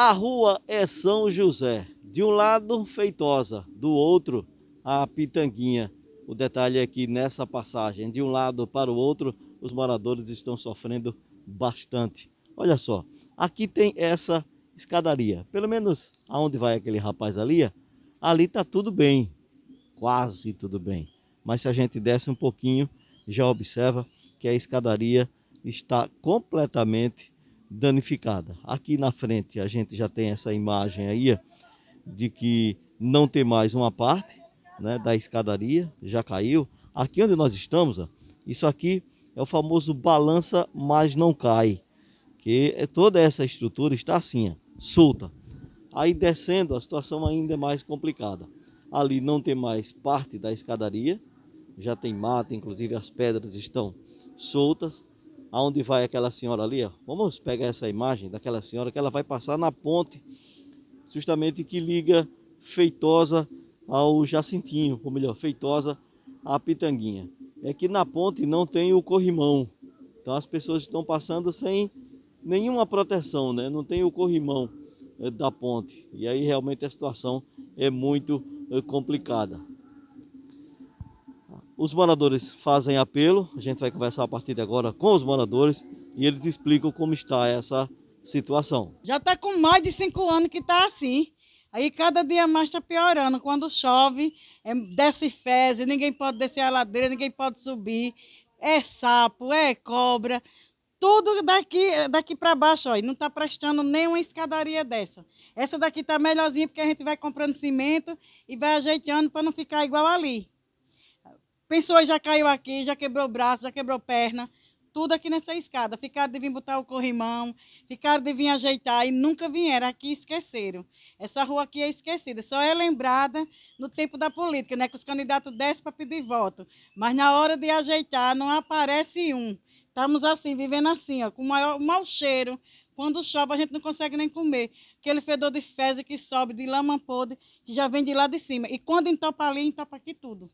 A rua é São José. De um lado, Feitosa, do outro, a Pitanguinha. O detalhe é que nessa passagem, de um lado para o outro, os moradores estão sofrendo bastante. Olha só, aqui tem essa escadaria. Pelo menos aonde vai aquele rapaz ali, ali tá tudo bem. Quase tudo bem. Mas se a gente desce um pouquinho, já observa que a escadaria está completamente danificada. Aqui na frente a gente já tem essa imagem aí de que não tem mais uma parte né, da escadaria, já caiu. Aqui onde nós estamos, ó, isso aqui é o famoso balança, mas não cai. Que é, toda essa estrutura está assim, ó, solta. Aí descendo a situação ainda é mais complicada. Ali não tem mais parte da escadaria, já tem mata, inclusive as pedras estão soltas aonde vai aquela senhora ali, ó. vamos pegar essa imagem daquela senhora que ela vai passar na ponte, justamente que liga Feitosa ao Jacintinho, ou melhor, Feitosa à Pitanguinha. É que na ponte não tem o corrimão, então as pessoas estão passando sem nenhuma proteção, né? não tem o corrimão eh, da ponte. E aí realmente a situação é muito eh, complicada. Os moradores fazem apelo, a gente vai conversar a partir de agora com os moradores e eles explicam como está essa situação. Já está com mais de cinco anos que está assim. Aí cada dia mais está piorando. Quando chove, é, desce fezes, ninguém pode descer a ladeira, ninguém pode subir. É sapo, é cobra. Tudo daqui, daqui para baixo, ó, não está prestando nenhuma escadaria dessa. Essa daqui está melhorzinha porque a gente vai comprando cimento e vai ajeitando para não ficar igual ali. Pessoas já caiu aqui, já quebrou braço, já quebrou perna, tudo aqui nessa escada. Ficaram de vir botar o corrimão, ficaram de vir ajeitar e nunca vieram aqui esqueceram. Essa rua aqui é esquecida, só é lembrada no tempo da política, né? Que os candidatos descem para pedir voto. Mas na hora de ajeitar não aparece um. Estamos assim, vivendo assim, ó, com o maior mau cheiro. Quando chove, a gente não consegue nem comer. Aquele fedor de fezes que sobe de lama podre, que já vem de lá de cima. E quando entopa ali, entopa aqui tudo.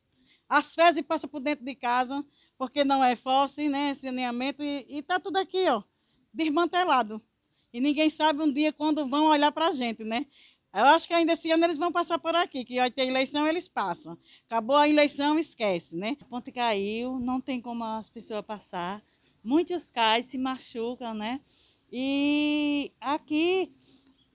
As fezes passam por dentro de casa, porque não é fóssil, né? Saneamento. E está tudo aqui, ó, desmantelado. E ninguém sabe um dia quando vão olhar para a gente, né? Eu acho que ainda esse ano eles vão passar por aqui, que vai ter eleição, eles passam. Acabou a eleição, esquece, né? A ponte caiu, não tem como as pessoas passar. Muitos caem, se machucam, né? E aqui,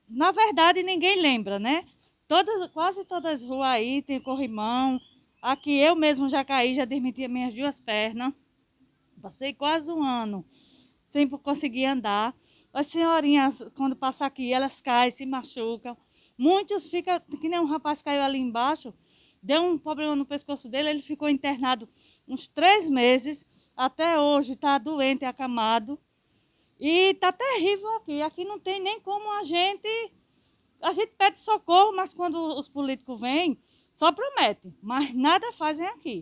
na verdade, ninguém lembra, né? Todas, quase todas as ruas aí tem corrimão, Aqui eu mesmo já caí, já desmenti as minhas duas pernas. Passei quase um ano sem conseguir andar. As senhorinhas, quando passam aqui, elas caem, se machucam. Muitos ficam, que nem um rapaz caiu ali embaixo, deu um problema no pescoço dele, ele ficou internado uns três meses, até hoje está doente, acamado. E está terrível aqui, aqui não tem nem como a gente... A gente pede socorro, mas quando os políticos vêm, só prometem, mas nada fazem aqui.